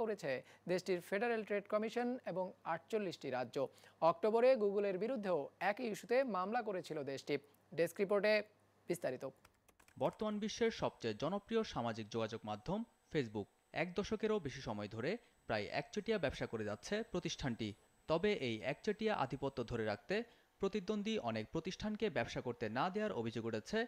করেছে দেশটির federal trade commission এবং আটচল্লিশটি রাজ্য অক্টোবরে গুগলের বিরুদ্ধেও একই ইস্যুতে মামলা করেছিল দেশটি ডেস্ক রিপোর্টে বিস্তারিত বর্তমান বিশ্বের সবচেয়ে জনপ্রিয় সামাজিক যোগাযোগ মাধ্যম ফেসবুক এক দশকেরও বেশি সময় ধরে প্রায় একচটিয়া ব্যবসা করে যাচ্ছে প্রতিষ্ঠানটি তবে এই একচটিয়া আধিপত্য ধরে রাখতে প্রতিদ্বন্দ্বী অনেক প্রতিষ্ঠানকে ব্যবসা করতে না দেওয়ার অভিযোগ উঠেছে